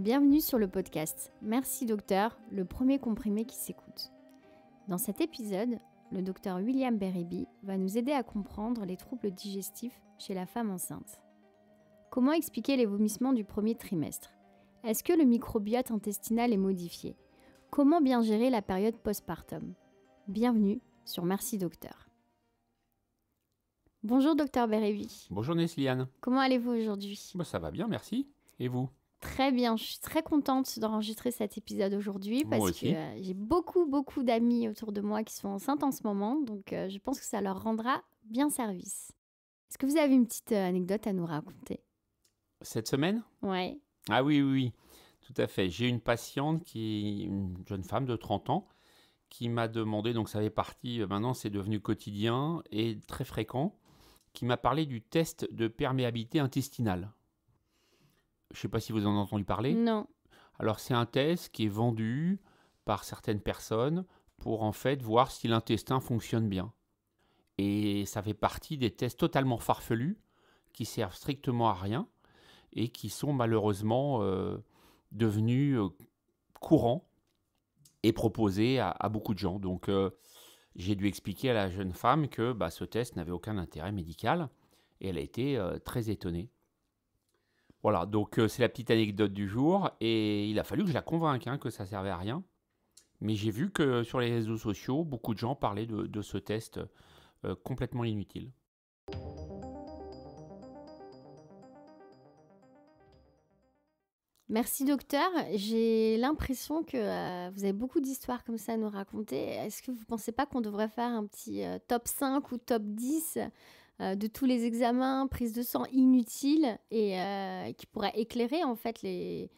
Bienvenue sur le podcast Merci Docteur, le premier comprimé qui s'écoute. Dans cet épisode, le docteur William Bereby va nous aider à comprendre les troubles digestifs chez la femme enceinte. Comment expliquer les vomissements du premier trimestre Est-ce que le microbiote intestinal est modifié Comment bien gérer la période postpartum Bienvenue sur Merci Docteur. Bonjour docteur Bereby. Bonjour Nesliane. Comment allez-vous aujourd'hui bah, Ça va bien, merci. Et vous Très bien, je suis très contente d'enregistrer cet épisode aujourd'hui parce que euh, j'ai beaucoup, beaucoup d'amis autour de moi qui sont enceintes en ce moment, donc euh, je pense que ça leur rendra bien service. Est-ce que vous avez une petite euh, anecdote à nous raconter Cette semaine Oui. Ah oui, oui, oui, tout à fait. J'ai une patiente qui, une jeune femme de 30 ans, qui m'a demandé, donc ça fait parti, maintenant c'est devenu quotidien et très fréquent, qui m'a parlé du test de perméabilité intestinale. Je ne sais pas si vous en avez entendu parler. Non. Alors c'est un test qui est vendu par certaines personnes pour en fait voir si l'intestin fonctionne bien. Et ça fait partie des tests totalement farfelus qui servent strictement à rien et qui sont malheureusement euh, devenus euh, courants et proposés à, beaucoup de gens. Donc euh, j'ai dû expliquer à la jeune femme que bah, ce test n'avait aucun intérêt médical et elle a été très étonnée. Voilà, donc euh, c'est la petite anecdote du jour. Et il a fallu que je la convainque hein, que ça servait à rien. Mais j'ai vu que sur les réseaux sociaux, beaucoup de gens parlaient de, ce test euh, complètement inutile. Merci docteur. J'ai l'impression que euh, vous avez beaucoup d'histoires comme ça à nous raconter. Est-ce que vous ne pensez pas qu'on devrait faire un petit top 5 ou top 10 euh, de tous les examens, prise de sang inutiles et euh, qui pourrait éclairer en fait les,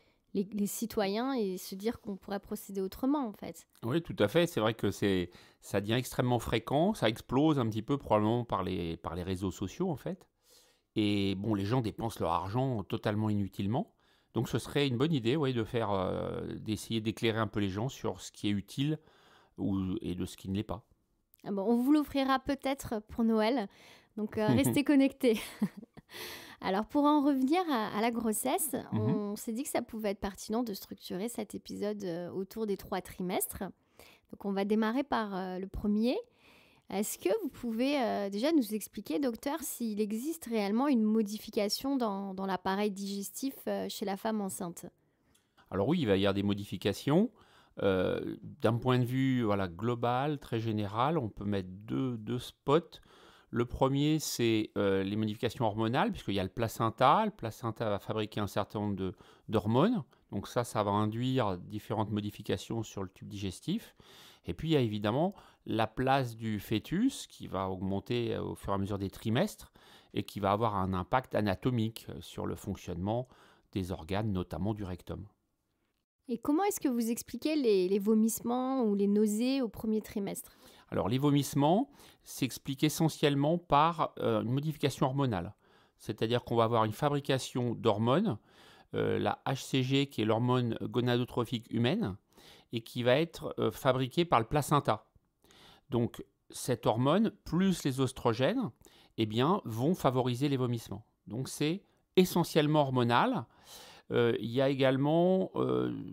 citoyens et se dire qu'on pourrait procéder autrement en fait. Oui, tout à fait. C'est vrai que c'est ça devient extrêmement fréquent, ça explose un petit peu probablement par les, par les réseaux sociaux en fait. Et bon, les gens dépensent leur argent totalement inutilement. Donc ce serait une bonne idée ouais, de faire euh, d'essayer d'éclairer un peu les gens sur ce qui est utile et de ce qui ne l'est pas. Ah bon, on vous l'offrira peut-être pour Noël. Donc euh, restez connectés. Alors pour en revenir à, la grossesse, mmh on, s'est dit que ça pouvait être pertinent de structurer cet épisode euh, autour des trois trimestres. Donc on va démarrer par euh, le premier. Est-ce que vous pouvez déjà nous expliquer, docteur, s'il existe réellement une modification dans, l'appareil digestif chez la femme enceinte Alors oui, il va y avoir des modifications. D'un point de vue global, très général, on peut mettre deux spots. Le premier, c'est euh, les modifications hormonales, puisqu'il y a le placenta. Le placenta va fabriquer un certain nombre d'hormones. Donc ça, ça va induire différentes modifications sur le tube digestif. Et puis, il y a évidemment la place du fœtus qui va augmenter euh, au fur et à mesure des trimestres et qui va avoir un impact anatomique euh, sur le fonctionnement des organes, notamment du rectum. Et comment est-ce que vous expliquez les vomissements ou les nausées au premier trimestre alors les vomissements s'expliquent essentiellement par euh, une modification hormonale, c'est-à-dire qu'on va avoir une fabrication d'hormones, euh, la HCG qui est l'hormone gonadotrophique humaine, et qui va être euh, fabriquée par le placenta. Donc cette hormone plus les oestrogènes eh bien, vont favoriser les vomissements. Donc c'est essentiellement hormonal. il y a également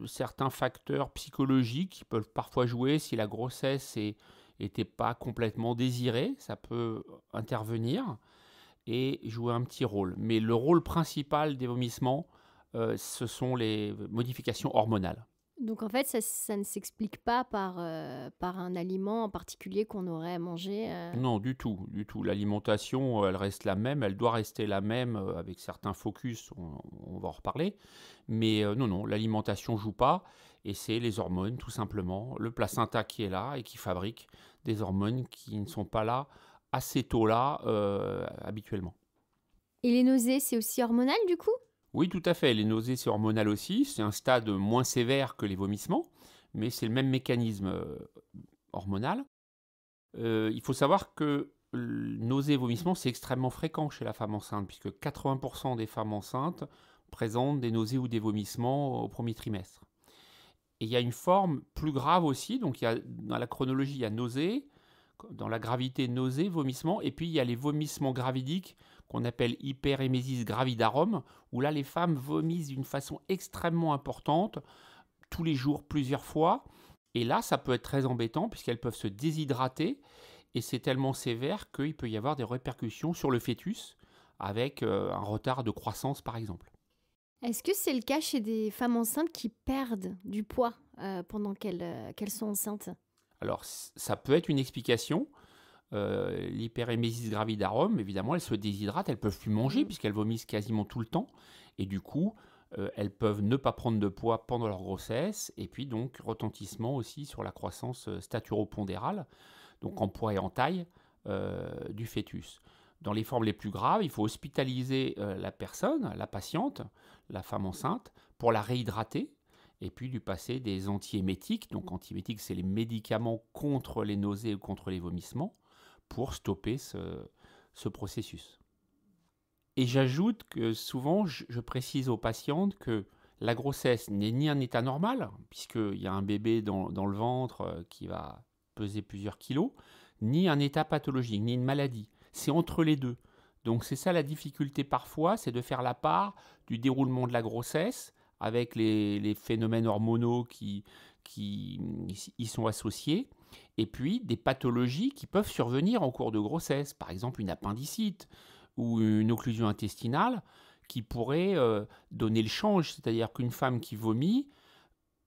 certains facteurs psychologiques qui peuvent parfois jouer si la grossesse est n'était pas complètement désiré, ça peut intervenir et jouer un petit rôle. Mais le rôle principal des vomissements, euh, ce sont les modifications hormonales. Donc en fait, ça, ne s'explique pas par, euh, par un aliment en particulier qu'on aurait à euh Non, du tout, du tout. L'alimentation, elle reste la même, elle doit rester la même avec certains focus, on, va en reparler. Mais non, non, l'alimentation joue pas et c'est les hormones tout simplement, le placenta qui est là et qui fabrique des hormones qui ne sont pas là assez tôt là euh, habituellement. Et les nausées, c'est aussi hormonal du coup Oui, tout à fait. Les nausées, c'est hormonal aussi. C'est un stade moins sévère que les vomissements, mais c'est le même mécanisme euh, hormonal. Euh, il faut savoir que nausées et vomissements, c'est extrêmement fréquent chez la femme enceinte, puisque 80% des femmes enceintes présentent des nausées ou des vomissements au premier trimestre. Et il y a une forme plus grave aussi. Donc, il dans la chronologie, il y a nausée, dans la gravité, nausée, vomissement. Et puis, il y a les vomissements gravidiques qu'on appelle hyperémésis gravidarum, où là, les femmes vomissent d'une façon extrêmement importante, tous les jours, plusieurs fois. Et là, ça peut être très embêtant puisqu'elles peuvent se déshydrater et c'est tellement sévère qu'il peut y avoir des répercussions sur le fœtus avec euh, un retard de croissance par exemple. Est-ce que c'est le cas chez des femmes enceintes qui perdent du poids euh, pendant euh, qu'elles sont enceintes Alors, ça peut être une explication. Euh, gravidarum, évidemment, elles se déshydratent, elles peuvent plus manger mmh. puisqu'elles vomissent quasiment tout le temps. Et du coup, euh, elles peuvent ne pas prendre de poids pendant leur grossesse. Et puis, donc, retentissement aussi sur la croissance staturopondérale, donc en poids et en taille du fœtus. Dans les formes les plus graves, il faut hospitaliser euh, la personne, la patiente, la femme enceinte, pour la réhydrater et puis lui passer des antiémétiques. Donc antiémétiques, c'est les médicaments contre les nausées ou contre les vomissements pour stopper ce, processus. Et j'ajoute que souvent, je, précise aux patientes que la grossesse n'est ni un état normal, puisqu'il y a un bébé dans le ventre euh, qui va peser plusieurs kilos, ni un état pathologique, ni une maladie c'est entre les deux. Donc c'est ça la difficulté parfois, c'est de faire la part du déroulement de la grossesse avec les, phénomènes hormonaux qui, qui y sont associés, et puis des pathologies qui peuvent survenir en cours de grossesse, par exemple une appendicite ou une occlusion intestinale qui pourrait euh, donner le change, c'est-à-dire qu'une femme qui vomit,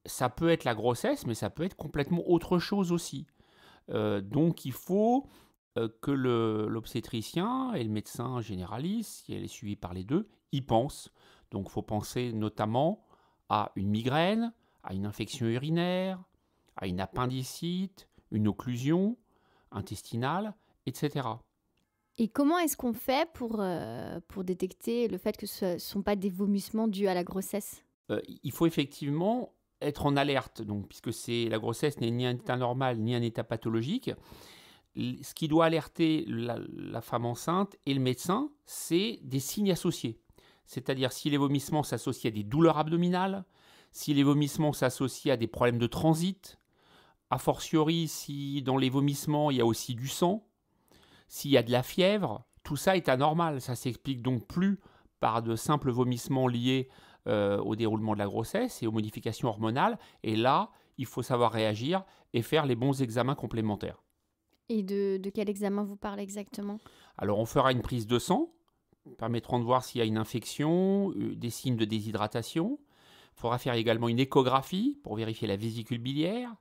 ça peut être la grossesse, mais ça peut être complètement autre chose aussi. Euh, donc il faut euh, que l'obstétricien et le médecin généraliste, si elle est suivie par les deux, y pensent. Donc il faut penser notamment à une migraine, à une infection urinaire, à une appendicite, une occlusion intestinale, etc. Et comment est-ce qu'on fait pour, euh, pour détecter le fait que ce ne sont pas des vomissements dus à la grossesse euh, Il faut effectivement être en alerte, donc, puisque la grossesse n'est ni un état normal ni un état pathologique ce qui doit alerter la, femme enceinte et le médecin, c'est des signes associés. C'est-à-dire si les vomissements s'associent à des douleurs abdominales, si les vomissements s'associent à des problèmes de transit, a fortiori si dans les vomissements il y a aussi du sang, s'il y a de la fièvre, tout ça est anormal. Ça s'explique donc plus par de simples vomissements liés euh, au déroulement de la grossesse et aux modifications hormonales. Et là, il faut savoir réagir et faire les bons examens complémentaires. Et de, quel examen vous parlez exactement Alors, on fera une prise de sang, permettront de voir s'il y a une infection, euh, des signes de déshydratation. Il faudra faire également une échographie pour vérifier la vésicule biliaire.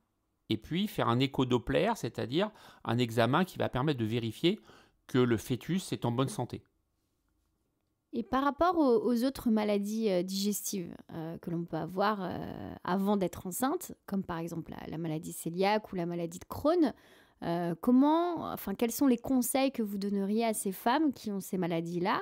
Et puis faire un écho Doppler, c'est-à-dire un examen qui va permettre de vérifier que le fœtus est en bonne santé. Et par rapport aux, autres maladies euh, digestives euh, que l'on peut avoir avant d'être enceinte, comme par exemple la, la maladie cœliaque ou la maladie de Crohn, euh, comment, enfin, quels sont les conseils que vous donneriez à ces femmes qui ont ces maladies-là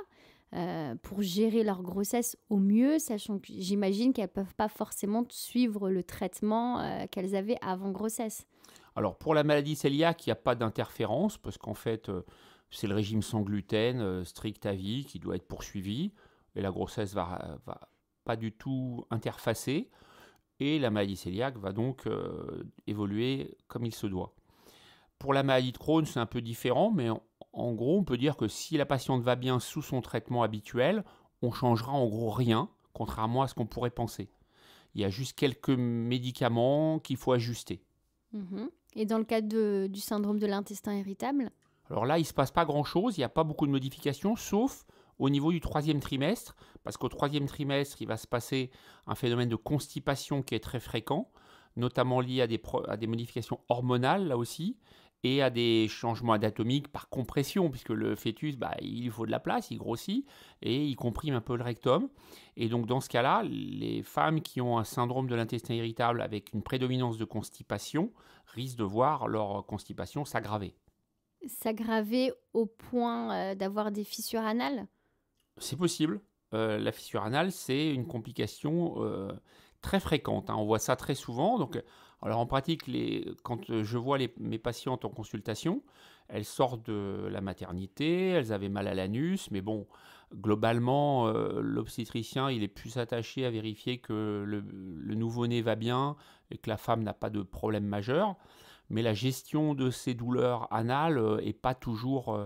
euh, pour gérer leur grossesse au mieux, sachant que j'imagine qu'elles peuvent pas forcément suivre le traitement euh, qu'elles avaient avant grossesse. Alors pour la maladie cœliaque, il n'y a pas d'interférence parce qu'en fait c'est le régime sans gluten strict à vie qui doit être poursuivi et la grossesse va, va pas du tout interfacer et la maladie cœliaque va donc évoluer comme il se doit. Pour la maladie de Crohn, c'est un peu différent, mais en, gros, on peut dire que si la patiente va bien sous son traitement habituel, on changera en gros rien, contrairement à ce qu'on pourrait penser. Il y a juste quelques médicaments qu'il faut ajuster. Mhm. Et dans le cadre du syndrome de l'intestin irritable Alors là, il ne se passe pas grand-chose, il n'y a pas beaucoup de modifications, sauf au niveau du troisième trimestre, parce qu'au troisième trimestre, il va se passer un phénomène de constipation qui est très fréquent, notamment lié à des, à des modifications hormonales, là aussi, et à des changements anatomiques par compression, puisque le fœtus, bah, il faut de la place, il grossit, et il comprime un peu le rectum. Et donc dans ce cas-là, les femmes qui ont un syndrome de l'intestin irritable avec une prédominance de constipation risquent de voir leur constipation s'aggraver. S'aggraver au point euh, d'avoir des fissures anales C'est possible. Euh, la fissure anale, c'est une complication euh, très fréquente. Hein. On voit ça très souvent. Donc alors en pratique, quand euh, je vois mes patientes en consultation, elles sortent de la maternité, elles avaient mal à l'anus, mais bon, globalement, euh, l'obstétricien, il est plus attaché à vérifier que le, nouveau-né va bien et que la femme n'a pas de problème majeur. Mais la gestion de ces douleurs anales n'est euh, pas toujours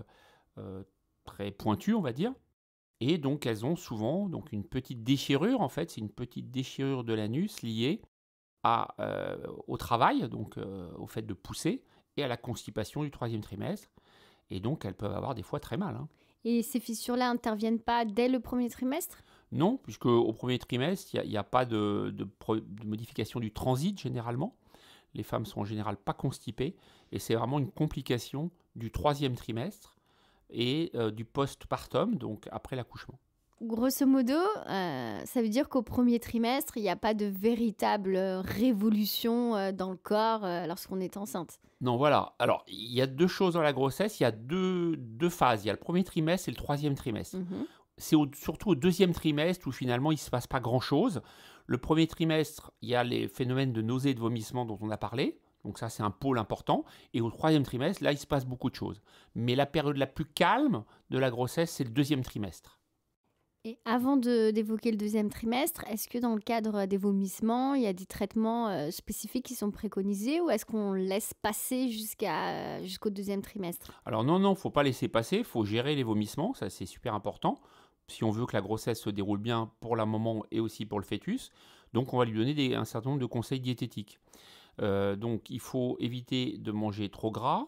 très pointue, on va dire. Et donc elles ont souvent donc une petite déchirure, en fait, c'est une petite déchirure de l'anus liée euh, au travail, donc euh, au fait de pousser, et à la constipation du troisième trimestre. Et donc, elles peuvent avoir des fois très mal. Hein. Et ces fissures-là interviennent pas dès le premier trimestre Non, puisque au premier trimestre, il n'y a, pas de, modification du transit généralement. Les femmes sont en général pas constipées, et c'est vraiment une complication du troisième trimestre et du euh, du postpartum, donc après l'accouchement. Grosso modo, euh, ça veut dire qu'au premier trimestre, il n'y a pas de véritable euh, révolution euh, dans le corps lorsqu'on est enceinte. Non, voilà. Alors, il y a deux choses dans la grossesse. Il y a deux, phases. Il y a le premier trimestre et le troisième trimestre. Mhm. C'est surtout au deuxième trimestre où finalement il ne se passe pas grand-chose. Le premier trimestre, il y a les phénomènes de nausées et de vomissements dont on a parlé. Donc ça, c'est un pôle important. Et au troisième trimestre, là, il se passe beaucoup de choses. Mais la période la plus calme de la grossesse, c'est le deuxième trimestre. Et avant d'évoquer le deuxième trimestre, est-ce que dans le cadre des vomissements, il y a des traitements euh, spécifiques qui sont préconisés ou est-ce qu'on laisse passer jusqu'à jusqu'au deuxième trimestre Alors non, non, faut pas laisser passer, faut gérer les vomissements, ça c'est super important. Si on veut que la grossesse se déroule bien pour la maman et aussi pour le fœtus, donc on va lui donner un certain nombre de conseils diététiques. Euh, donc il faut éviter de manger trop gras,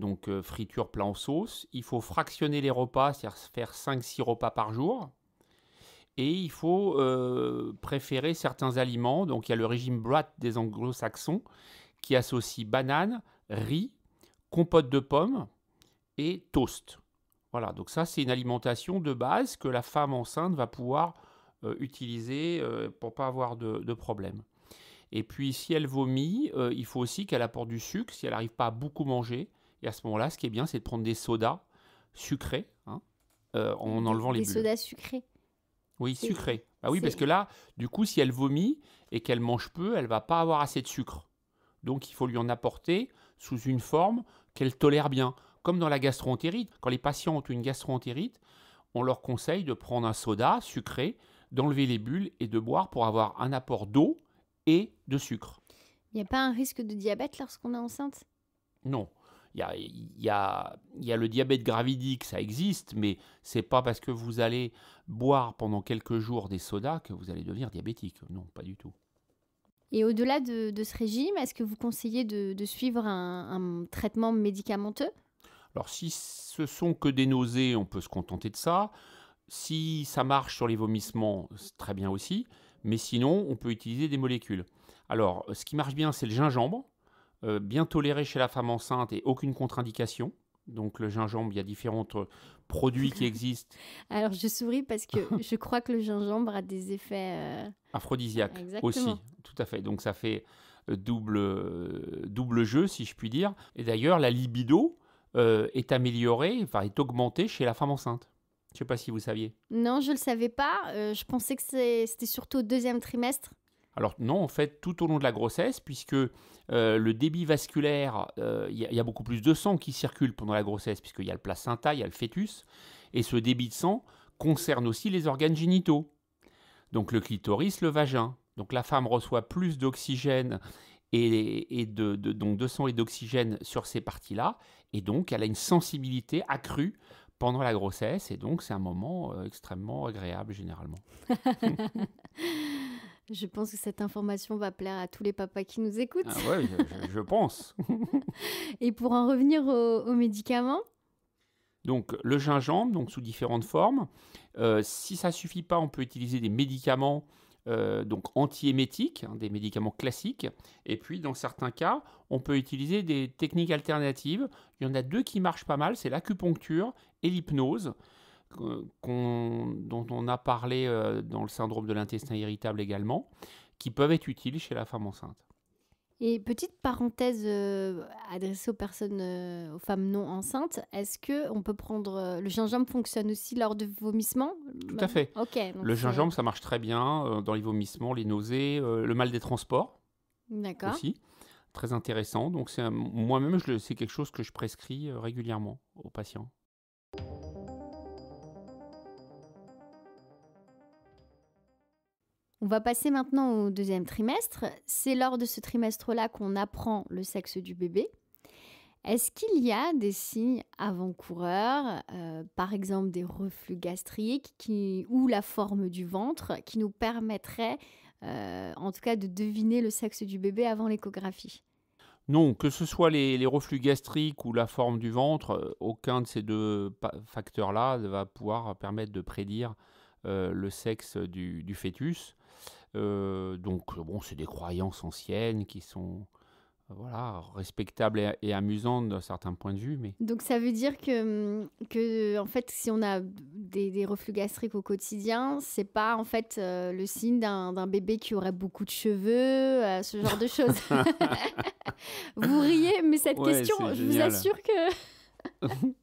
donc euh, friture, plat en sauce. Il faut fractionner les repas, c'est-à-dire faire 5-6 repas par jour. Et il faut euh, préférer certains aliments. Donc il y a le régime Brat des anglo-saxons qui associe banane, riz, compote de pommes et toast. Voilà, donc ça c'est une alimentation de base que la femme enceinte va pouvoir euh, utiliser pour ne pas avoir de, de problème. Et puis si elle vomit, il faut aussi qu'elle apporte du sucre si elle n'arrive pas à beaucoup manger et à ce moment-là, ce qui est bien, c'est de prendre des sodas sucrés hein, euh, en enlevant les, bulles. Des sodas sucrés Oui, sucrés. Bah oui, parce que là, du coup, si elle vomit et qu'elle mange peu, elle va pas avoir assez de sucre. Donc, il faut lui en apporter sous une forme qu'elle tolère bien. Comme dans la gastroentérite, quand les patients ont une gastroentérite, on leur conseille de prendre un soda sucré, d'enlever les bulles et de boire pour avoir un apport d'eau et de sucre. Il n'y a pas un risque de diabète lorsqu'on est enceinte Non. Il y a, le diabète gravidique, ça existe, mais c'est pas parce que vous allez boire pendant quelques jours des sodas que vous allez devenir diabétique. Non, pas du tout. Et au-delà de, ce régime, est-ce que vous conseillez de, suivre un, un traitement médicamenteux Alors si ce sont que des nausées, on peut se contenter de ça. Si ça marche sur les vomissements, c'est très bien aussi. Mais sinon, on peut utiliser des molécules. Alors, ce qui marche bien, c'est le gingembre. Euh, bien toléré chez la femme enceinte et aucune contre-indication. Donc le gingembre, il y a différents euh, produits qui existent. Alors je souris parce que je crois que le gingembre a des effets euh, aphrodisiaques aussi, tout à fait. Donc ça fait double double jeu si je puis dire. Et d'ailleurs la libido est améliorée, enfin est augmentée chez la femme enceinte. Je ne sais pas si vous saviez. Non, je ne le savais pas. je pensais que c'était surtout au deuxième trimestre alors non, en fait, tout au long de la grossesse, puisque euh, le débit vasculaire, euh, il y, a beaucoup plus de sang qui circule pendant la grossesse, puisqu'il y a le placenta, il y a le fœtus, et ce débit de sang concerne aussi les organes génitaux, donc le clitoris, le vagin. Donc la femme reçoit plus d'oxygène et, de, donc de sang et d'oxygène sur ces parties-là, et donc elle a une sensibilité accrue pendant la grossesse, et donc c'est un moment euh, extrêmement agréable généralement. Je pense que cette information va plaire à tous les papas qui nous écoutent. Ah ouais, je, pense. Et pour en revenir aux, médicaments, donc le gingembre, donc sous différentes formes. Euh, si ça suffit pas, on peut utiliser des médicaments euh, donc antiémétiques, hein, des médicaments classiques. Et puis dans certains cas, on peut utiliser des techniques alternatives. Il y en a deux qui marchent pas mal, c'est l'acupuncture et l'hypnose dont on a parlé euh, dans le syndrome de l'intestin irritable également, qui peuvent être utiles chez la femme enceinte. Et petite parenthèse euh, adressée aux personnes, euh, aux femmes non enceintes, est-ce que on peut prendre le gingembre fonctionne aussi lors de vomissements Tout à fait. Le gingembre, ça marche très bien dans les vomissements, les nausées, le mal des transports. Aussi, très intéressant. Donc moi-même, c'est quelque chose que je prescris régulièrement aux patients. On va passer maintenant au deuxième trimestre. C'est lors de ce trimestre-là qu'on apprend le sexe du bébé. Est-ce qu'il y a des signes avant-coureurs, euh, par exemple des reflux gastriques ou la forme du ventre, qui nous permettraient euh, en tout cas de deviner le sexe du bébé avant l'échographie non, que ce soit les, reflux gastriques ou la forme du ventre, euh, aucun de ces deux facteurs-là ne va pouvoir permettre de prédire le sexe du, fœtus. Euh, donc, bon, c'est des croyances anciennes qui sont voilà, respectables et, amusantes d'un certain point de vue. Mais... Donc, ça veut dire que, mm, que en fait, si on a des, reflux gastriques au quotidien, c'est pas en fait euh, le signe d'un bébé qui aurait beaucoup de cheveux, euh, ce genre de choses. vous riez, mais cette question, je vous assure que.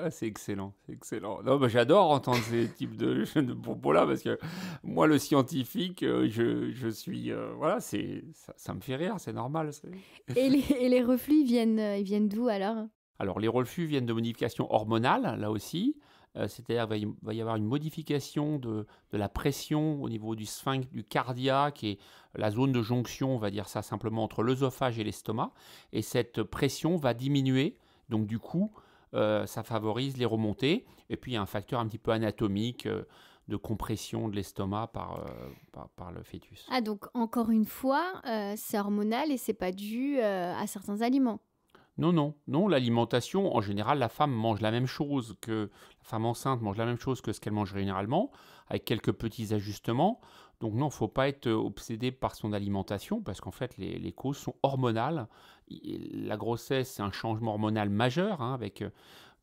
Ah, c'est excellent, c'est excellent. Non, bah, j'adore entendre ces types de, propos-là parce que moi, le scientifique, euh, je, suis. Euh, voilà, c'est ça, me fait rire, c'est normal. Et les, reflux, viennent, euh, ils viennent d'où alors Alors, les reflux viennent de modifications hormonales, là aussi. C'est-à-dire qu'il va y avoir une modification de, de, la pression au niveau du sphinx, du cardiaque et la zone de jonction, on va dire ça simplement, entre l'œsophage et l'estomac. Et cette pression va diminuer. Donc, du coup, euh, ça favorise les remontées. Et puis il y a un facteur un petit peu anatomique euh, de compression de l'estomac euh, par, le fœtus. Ah donc encore une fois, c'est hormonal et c'est pas dû à certains aliments. Non, non, non, l'alimentation, en général, la femme mange la même chose que la femme enceinte mange la même chose que ce qu'elle mange généralement, avec quelques petits ajustements. Donc non, ne faut pas être obsédé par son alimentation, parce qu'en fait, les, causes sont hormonales la grossesse, c'est un changement hormonal majeur hein, avec euh,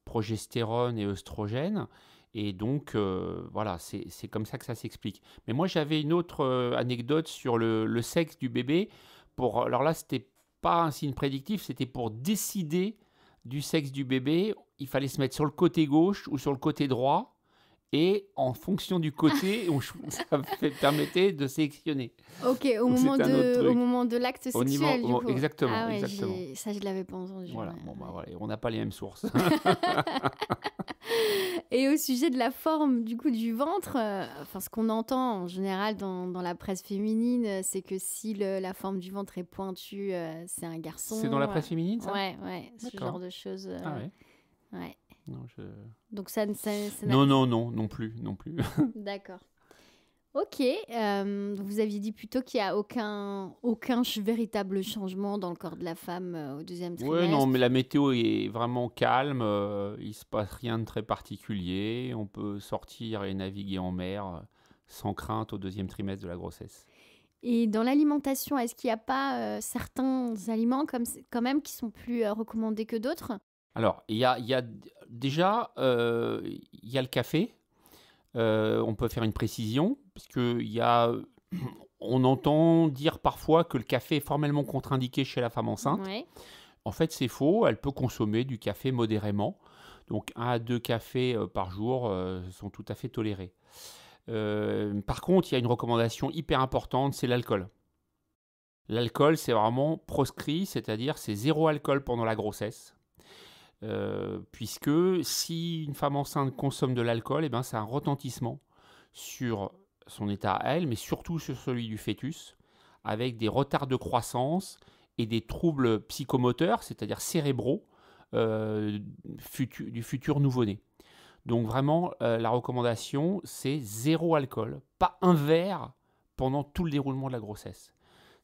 progestérone et œstrogène. Et donc, euh, voilà, c'est comme ça que ça s'explique. Mais moi, j'avais une autre euh, anecdote sur le, sexe du bébé. Pour, alors là, c'était pas un signe prédictif, c'était pour décider du sexe du bébé. Il fallait se mettre sur le côté gauche ou sur le côté droit et en fonction du côté, on, ça permettait de sélectionner. Ok, au, moment de, au moment de l'acte sexuel. du coup. Exactement, ah exactement. Ça, je ne l'avais pas entendu. Voilà, bon, bah, on n'a pas les mêmes sources. et au sujet de la forme du coup du ventre, euh, enfin, ce qu'on entend en général dans, la presse féminine, euh, c'est que si la forme du ventre est pointue, euh, c'est un garçon. C'est dans la presse féminine, ça Ouais, ouais, ce genre de choses. ah ouais. ouais. Non, Donc ça, non, non, non, non plus, non plus. D'accord. Ok, euh, vous aviez dit plutôt qu'il n'y a aucun, aucun véritable changement dans le corps de la femme euh, au deuxième trimestre. Oui, non, mais la météo est vraiment calme, euh, il ne se passe rien de très particulier, on peut sortir et naviguer en mer sans crainte au deuxième trimestre de la grossesse. Et dans l'alimentation, est-ce qu'il n'y a pas certains aliments comme, quand même qui sont plus recommandés que d'autres alors, il y a, déjà, euh, il y a le café. Euh, on peut faire une précision, parce que on entend dire parfois que le café est formellement contre-indiqué chez la femme enceinte. En fait, c'est faux. Elle peut consommer du café modérément. Donc, un à deux cafés euh, par jour sont tout à fait tolérés. par contre, il y a une recommandation hyper importante, c'est l'alcool. L'alcool, c'est vraiment proscrit, c'est-à-dire c'est zéro alcool pendant la grossesse. Euh, puisque si une femme enceinte consomme de l'alcool, et eh ben, c'est un retentissement sur son état à elle, mais surtout sur celui du fœtus, avec des retards de croissance et des troubles psychomoteurs, c'est-à-dire cérébraux, euh, du futur nouveau-né. Donc vraiment, euh, la recommandation, c'est zéro alcool, pas un verre pendant tout le déroulement de la grossesse.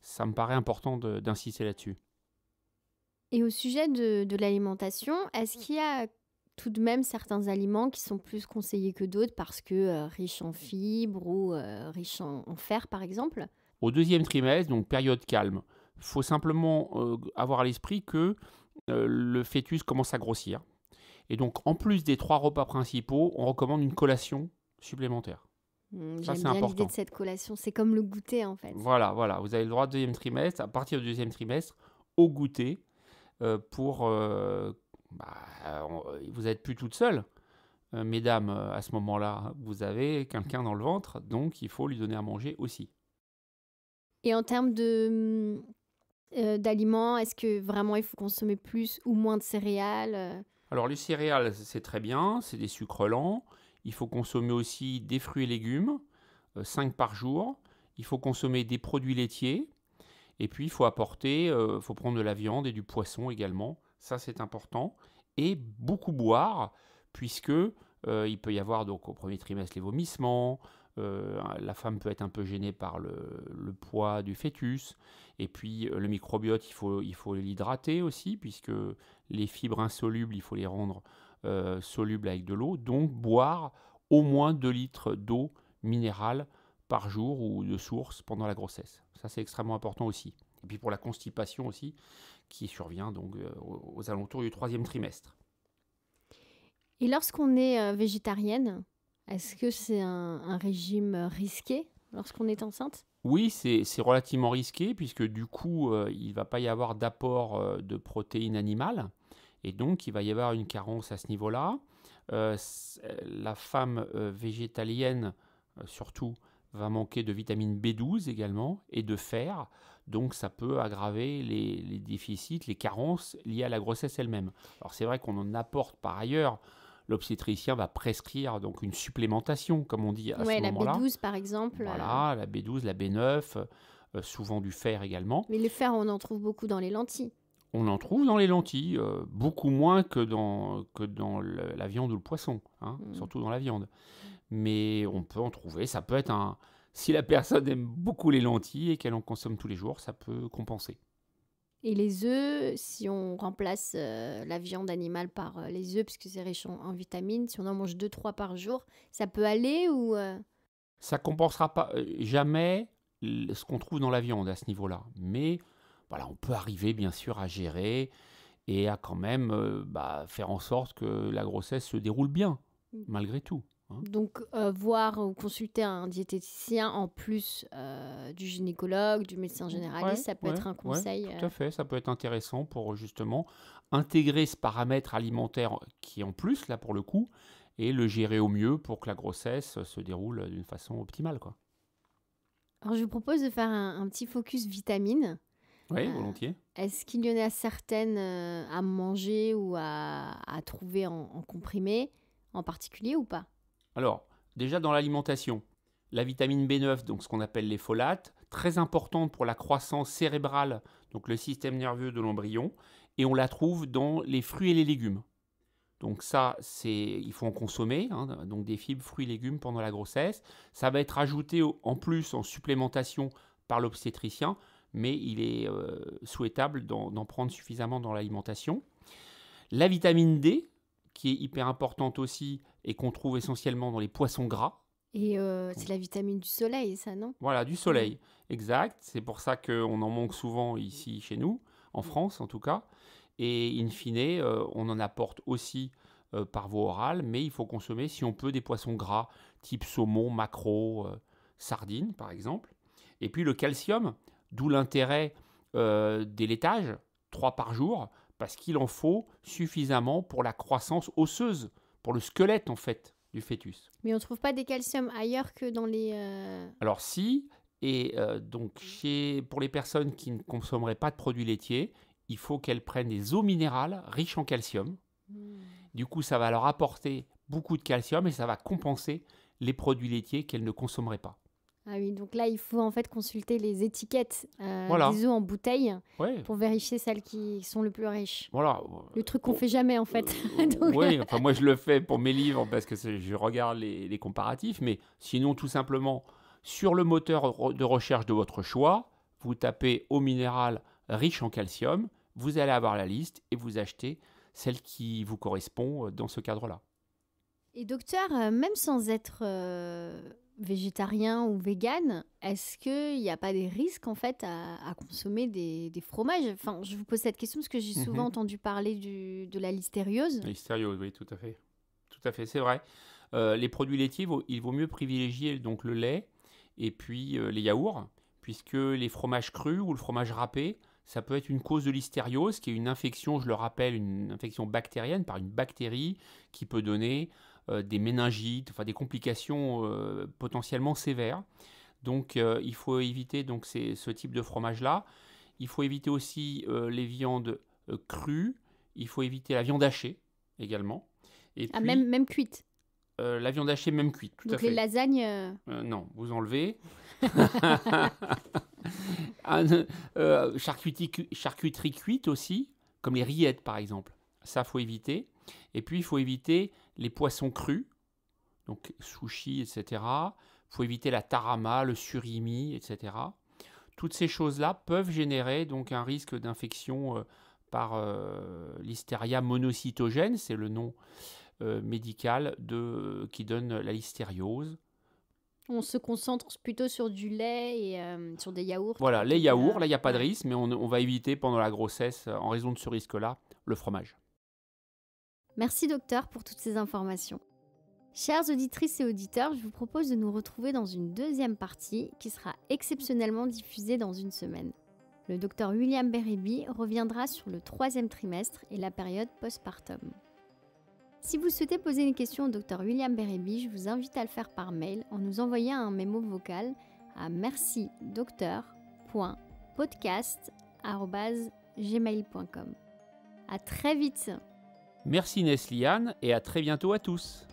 Ça me paraît important d'insister là-dessus. Et au sujet de, l'alimentation, est-ce qu'il y a tout de même certains aliments qui sont plus conseillés que d'autres parce que euh, riches en fibres ou euh, riches en, fer, par exemple Au deuxième trimestre, donc période calme, faut simplement euh, avoir à l'esprit que le fœtus commence à grossir. Et donc, en plus des trois repas principaux, on recommande une collation supplémentaire. Mmh, j'aime bien l'idée de cette collation. C'est comme le goûter, en fait. Voilà, voilà. Vous avez le droit au deuxième trimestre. À partir du deuxième trimestre, au goûter, euh, pour... Euh, bah, euh, vous n'êtes plus toute seule, mesdames, à ce moment-là. Vous avez quelqu'un dans le ventre, donc il faut lui donner à manger aussi. Et en termes d'aliments Est-ce que vraiment il faut consommer plus ou moins de céréales Alors les céréales, c'est très bien, c'est des sucres lents. Il faut consommer aussi des fruits et légumes, 5 par jour. Il faut consommer des produits laitiers, et puis, il faut apporter, euh, faut prendre de la viande et du poisson également. Ça, c'est important. Et beaucoup boire, puisque euh, il peut y avoir donc au premier trimestre les vomissements. Euh, la femme peut être un peu gênée par le, poids du fœtus. Et puis le microbiote, il faut, il faut l'hydrater aussi, puisque les fibres insolubles, il faut les rendre solubles avec de l'eau. Donc boire au moins 2 litres d'eau minérale par jour ou de source pendant la grossesse. Ça, c'est extrêmement important aussi. Et puis pour la constipation aussi, qui survient donc euh, aux alentours du troisième trimestre. Et lorsqu'on est euh, végétarienne, est-ce que c'est un, régime risqué lorsqu'on est enceinte oui, c'est relativement risqué puisque du coup, euh, il va pas y avoir d'apport de protéines animales et donc il va y avoir une carence à ce niveau-là. la femme végétalienne, surtout, va manquer de vitamine B12 également et de fer, donc ça peut aggraver les, déficits, les carences liées à la grossesse elle-même. Alors c'est vrai qu'on en apporte par ailleurs, l'obstétricien va prescrire donc une supplémentation, comme on dit à ce moment-là. La B12 par exemple. Voilà, euh. la B12, la B9, euh, souvent du fer également. Mais le fer, on en trouve beaucoup dans les lentilles. On en trouve dans les lentilles, euh, beaucoup moins que dans, que dans la viande ou le poisson, hein, hmm. surtout dans la viande mais on peut en trouver. Ça peut être un. Si la personne aime beaucoup les lentilles et qu'elle en consomme tous les jours, ça peut compenser. Et les œufs, si on remplace euh, la viande animale par euh, les œufs, puisque c'est riche en, vitamines, si on en mange 2-3 par jour, ça peut aller ou Ça euh? Ça compensera pas jamais ce qu'on trouve dans la viande à ce niveau-là. Mais voilà, on peut arriver bien sûr à gérer et à quand même bah, faire en sorte que la grossesse se déroule bien, mmh. malgré tout. Hein. Donc, euh, voir ou consulter un diététicien en plus euh, du gynécologue, du médecin mmh, généraliste, ça peut être un conseil. tout euh. à fait, ça peut être intéressant pour justement intégrer ce paramètre alimentaire qui est en plus, là pour le coup, et le gérer au mieux pour que la grossesse se déroule d'une façon optimale. Quoi. Alors, je vous propose de faire un, petit focus vitamine. Oui, volontiers. Est-ce qu'il y en a certaines à manger ou à, trouver en comprimé en particulier ou pas alors, déjà dans l'alimentation, la vitamine B9, donc ce qu'on appelle les folates, très importante pour la croissance cérébrale, donc le système nerveux de l'embryon, et on la trouve dans les fruits et les légumes. Donc ça, c'est, il faut en consommer, hein, donc des fibres, fruits, légumes pendant la grossesse. Ça va être ajouté en plus en supplémentation par l'obstétricien, mais il est euh, souhaitable d'en prendre suffisamment dans l'alimentation. La vitamine D, qui est hyper importante aussi et qu'on trouve essentiellement dans les poissons gras. Et euh, c'est la vitamine du soleil, ça, non Voilà, du soleil, exact. C'est pour ça qu'on en manque souvent ici chez nous, en mm. France en tout cas. Et in fine, euh, on en apporte aussi euh, par voie orale, mais il faut consommer, si on peut, des poissons gras, type saumon, macro, sardines, par exemple. Et puis le calcium, d'où l'intérêt des laitages, trois par jour, parce qu'il en faut suffisamment pour la croissance osseuse, pour le squelette en fait du fœtus. Mais on ne trouve pas des calcium ailleurs que dans les... Euh, Alors si, et euh, donc chez, pour les personnes qui ne consommeraient pas de produits laitiers, il faut qu'elles prennent des eaux minérales riches en calcium. Hmm. Du coup, ça va leur apporter beaucoup de calcium et ça va compenser les produits laitiers qu'elles ne consommeraient pas. Ah oui, donc là, il faut en fait consulter les étiquettes euh, des eaux en bouteille pour vérifier celles qui sont le plus riches. Voilà. Le truc qu'on ne oh. fait jamais en fait. Euh, oui, enfin moi je le fais pour mes livres parce que je regarde les, comparatifs, mais sinon tout simplement sur le moteur de recherche de votre choix, vous tapez eau minérale riche en calcium, vous allez avoir la liste et vous achetez celle qui vous correspond euh, dans ce cadre-là. Et docteur, même sans être végétarien ou vegan, est-ce qu'il n'y a pas des risques en fait à, consommer des, fromages Enfin, je vous pose cette question parce que j'ai mhm. souvent entendu parler de la listériose. Listériose, oui, tout à fait. Tout à fait, c'est vrai. Euh, les produits laitiers, il vaut mieux privilégier donc le lait et puis euh, les yaourts, puisque les fromages crus ou le fromage râpé, ça peut être une cause de listériose, qui est une infection, je le rappelle, une infection bactérienne par une bactérie qui peut donner euh, des méningites, enfin des complications euh, potentiellement sévères. Donc euh, il faut éviter donc, ces, ce type de fromage-là. Il faut éviter aussi les viandes crues. Il faut éviter la viande hachée également. Ah, même, même cuite la viande hachée même cuite. Tout Donc les fait. lasagnes Non, vous enlevez. charcuterie, charcuterie cuite aussi, comme les rillettes par exemple. Ça, faut éviter. Et puis, il faut éviter les poissons crus, donc sushi, etc. Il faut éviter la tarama, le surimi, etc. Toutes ces choses-là peuvent générer donc un risque d'infection euh, par euh, monocytogène, c'est le nom euh, médical de, qui donne la listériose. On se concentre plutôt sur du lait et euh, sur des yaourts. Voilà, les yaourts, là, il n'y a pas de risque, mais on, va éviter pendant la grossesse, en raison de ce risque-là, le fromage. Merci docteur pour toutes ces informations. Chères auditrices et auditeurs, je vous propose de nous retrouver dans une deuxième partie qui sera exceptionnellement diffusée dans une semaine. Le docteur William Berryby reviendra sur le troisième trimestre et la période postpartum. Si vous souhaitez poser une question au docteur William Berryby, je vous invite à le faire par mail en nous envoyant un mémo vocal à mercidocteur.podcast.gmail.com. À très vite Merci Nesliane et à très bientôt à tous.